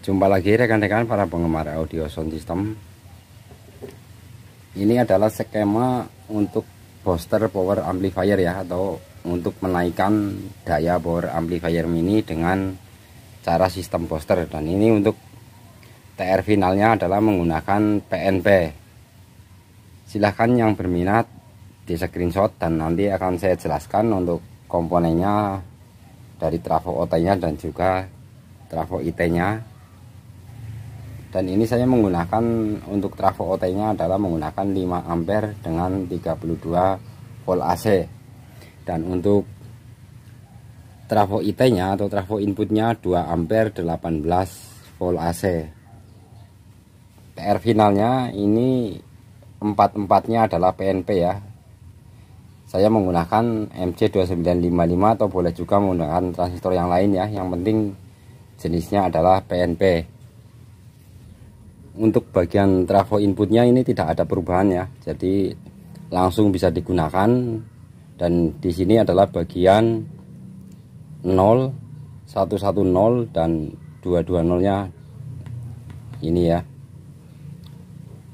Jumpa lagi rekan-rekan para penggemar audio sound system Ini adalah skema untuk booster power amplifier ya Atau untuk menaikkan daya power amplifier mini dengan cara sistem booster Dan ini untuk TR finalnya adalah menggunakan PNP Silahkan yang berminat di screenshot dan nanti akan saya jelaskan untuk komponennya dari trafo OT nya dan juga trafo IT nya dan ini saya menggunakan untuk trafo OT nya adalah menggunakan 5 ampere dengan 32 volt AC dan untuk trafo IT nya atau trafo inputnya 2 ampere 18 volt AC PR finalnya ini empat-empatnya adalah PNP ya saya menggunakan MC2955 atau boleh juga menggunakan transistor yang lain ya yang penting jenisnya adalah PNP untuk bagian trafo inputnya ini tidak ada perubahan ya jadi langsung bisa digunakan dan di sini adalah bagian 0 110 dan 220 nya ini ya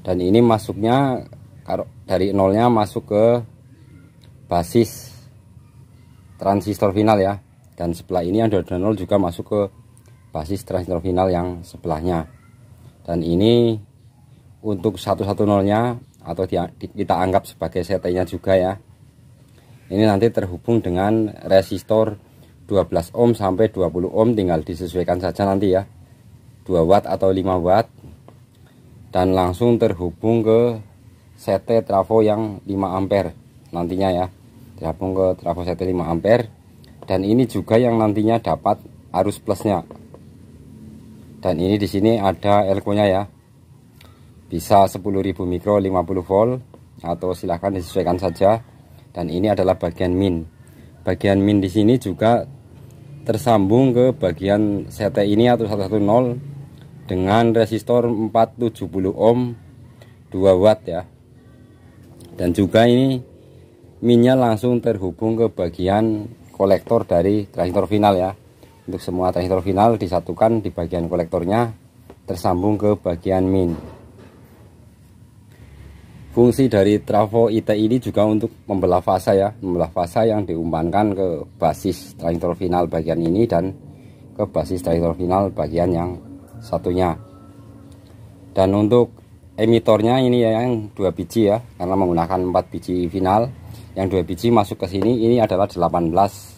dan ini masuknya dari nolnya masuk ke basis transistor final ya dan sebelah ini yang 220 juga masuk ke basis transistor final yang sebelahnya dan ini untuk satu 110 nolnya atau di, kita anggap sebagai setenya juga ya ini nanti terhubung dengan resistor 12 ohm sampai 20 ohm tinggal disesuaikan saja nanti ya 2 watt atau 5 watt dan langsung terhubung ke CT trafo yang 5 ampere nantinya ya terhubung ke trafo CT 5 ampere dan ini juga yang nantinya dapat arus plusnya dan ini di sini ada elko nya ya bisa 10.000 mikro 50 volt atau silahkan disesuaikan saja dan ini adalah bagian min bagian min di sini juga tersambung ke bagian CT ini atau 110 dengan resistor 470 ohm 2 watt ya dan juga ini minnya langsung terhubung ke bagian kolektor dari transistor final ya untuk semua transistor final disatukan di bagian kolektornya tersambung ke bagian min fungsi dari trafo IT ini juga untuk membelah fasa ya membelah fasa yang diumpankan ke basis transistor final bagian ini dan ke basis transistor final bagian yang satunya dan untuk emitornya ini ya, yang dua biji ya karena menggunakan empat biji final yang dua biji masuk ke sini ini adalah 18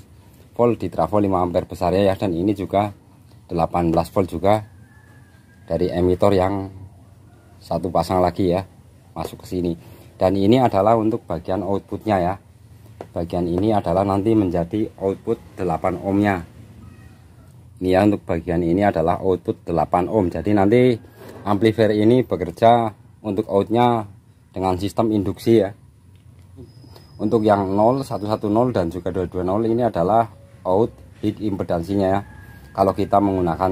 volt di trafo 5 ampere besar ya dan ini juga 18 volt juga dari emitor yang satu pasang lagi ya masuk ke sini dan ini adalah untuk bagian outputnya ya bagian ini adalah nanti menjadi output 8 ohmnya ini ya untuk bagian ini adalah output 8 ohm jadi nanti amplifier ini bekerja untuk outnya dengan sistem induksi ya untuk yang 0, 110 dan juga 220 ini adalah out peak impedansinya ya kalau kita menggunakan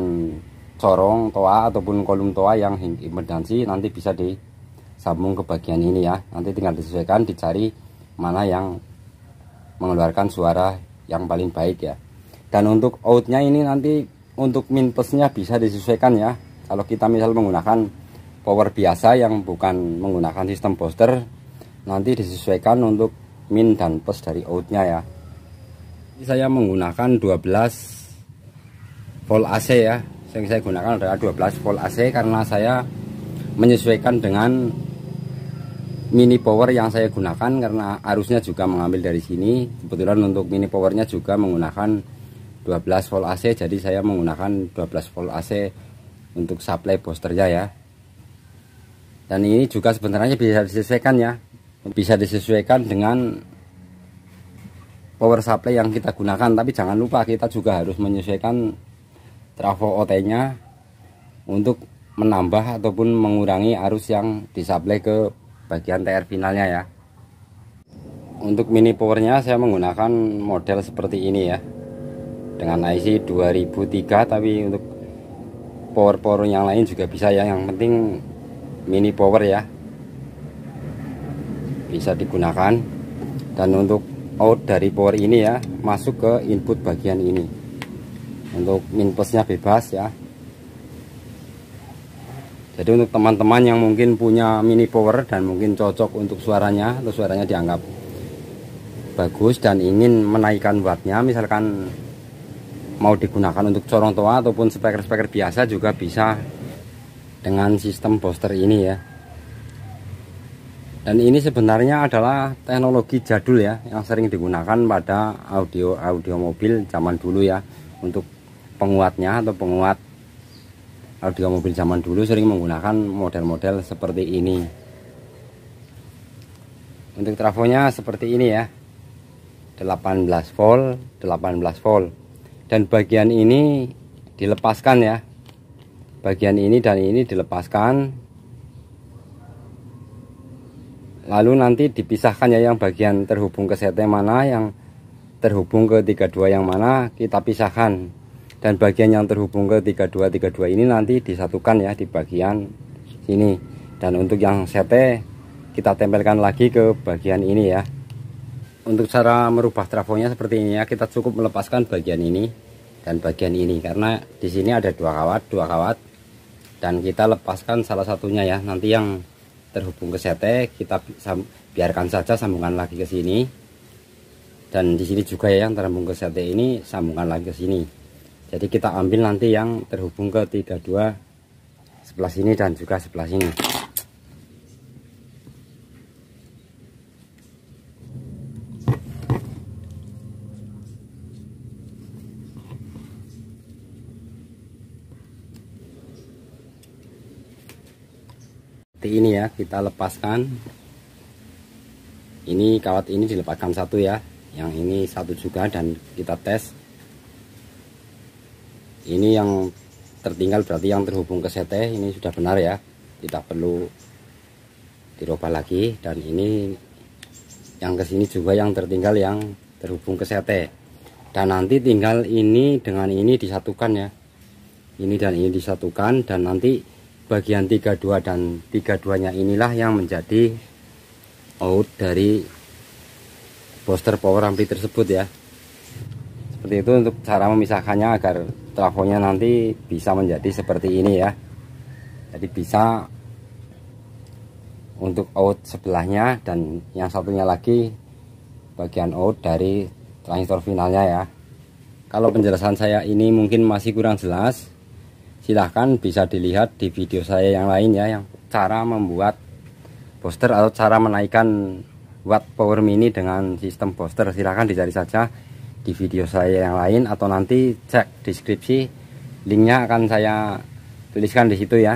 corong toa ataupun kolom toa yang impedansi nanti bisa disambung ke bagian ini ya nanti tinggal disesuaikan dicari mana yang mengeluarkan suara yang paling baik ya dan untuk outnya ini nanti untuk min plusnya bisa disesuaikan ya kalau kita misal menggunakan power biasa yang bukan menggunakan sistem poster nanti disesuaikan untuk min dan plus dari outnya ya saya menggunakan 12 volt AC ya yang saya gunakan adalah 12 volt AC karena saya menyesuaikan dengan mini power yang saya gunakan karena arusnya juga mengambil dari sini kebetulan untuk mini powernya juga menggunakan 12 volt AC jadi saya menggunakan 12 volt AC untuk supply posternya ya dan ini juga sebenarnya bisa disesuaikan ya bisa disesuaikan dengan power supply yang kita gunakan tapi jangan lupa kita juga harus menyesuaikan trafo OT-nya untuk menambah ataupun mengurangi arus yang disuplai ke bagian TR finalnya ya untuk mini powernya saya menggunakan model seperti ini ya dengan IC 2003 tapi untuk power-power yang lain juga bisa ya yang penting mini power ya bisa digunakan dan untuk out dari power ini ya masuk ke input bagian ini untuk min plusnya bebas ya jadi untuk teman-teman yang mungkin punya mini power dan mungkin cocok untuk suaranya atau suaranya dianggap bagus dan ingin menaikkan wattnya misalkan mau digunakan untuk corong toa ataupun speaker-speaker biasa juga bisa dengan sistem booster ini ya dan ini sebenarnya adalah teknologi jadul ya yang sering digunakan pada audio audio mobil zaman dulu ya untuk penguatnya atau penguat audio mobil zaman dulu sering menggunakan model-model seperti ini. Untuk trafonya seperti ini ya. 18 volt, 18 volt. Dan bagian ini dilepaskan ya. Bagian ini dan ini dilepaskan lalu nanti dipisahkan ya yang bagian terhubung ke CT mana yang terhubung ke 32 yang mana kita pisahkan dan bagian yang terhubung ke 32 32 ini nanti disatukan ya di bagian sini dan untuk yang CT kita tempelkan lagi ke bagian ini ya untuk cara merubah trafonya seperti ini ya kita cukup melepaskan bagian ini dan bagian ini karena di sini ada dua kawat dua kawat dan kita lepaskan salah satunya ya nanti yang terhubung ke sete kita biarkan saja sambungan lagi ke sini dan di sini juga ya, yang terhubung ke sete ini sambungan lagi ke sini jadi kita ambil nanti yang terhubung ke 32 sebelah sini dan juga sebelah sini seperti ini ya kita lepaskan ini kawat ini dilepaskan satu ya yang ini satu juga dan kita tes ini yang tertinggal berarti yang terhubung ke CT ini sudah benar ya tidak perlu dirubah lagi dan ini yang kesini juga yang tertinggal yang terhubung ke CT. dan nanti tinggal ini dengan ini disatukan ya ini dan ini disatukan dan nanti bagian 32 dan 32 nya inilah yang menjadi out dari poster power ampli tersebut ya seperti itu untuk cara memisahkannya agar trafonya nanti bisa menjadi seperti ini ya jadi bisa untuk out sebelahnya dan yang satunya lagi bagian out dari transistor finalnya ya kalau penjelasan saya ini mungkin masih kurang jelas silahkan bisa dilihat di video saya yang lain ya yang cara membuat poster atau cara menaikkan watt power mini dengan sistem poster silahkan dicari saja di video saya yang lain atau nanti cek deskripsi linknya akan saya tuliskan di situ ya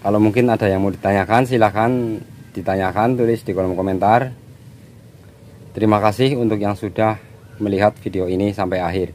kalau mungkin ada yang mau ditanyakan silahkan ditanyakan tulis di kolom komentar terima kasih untuk yang sudah melihat video ini sampai akhir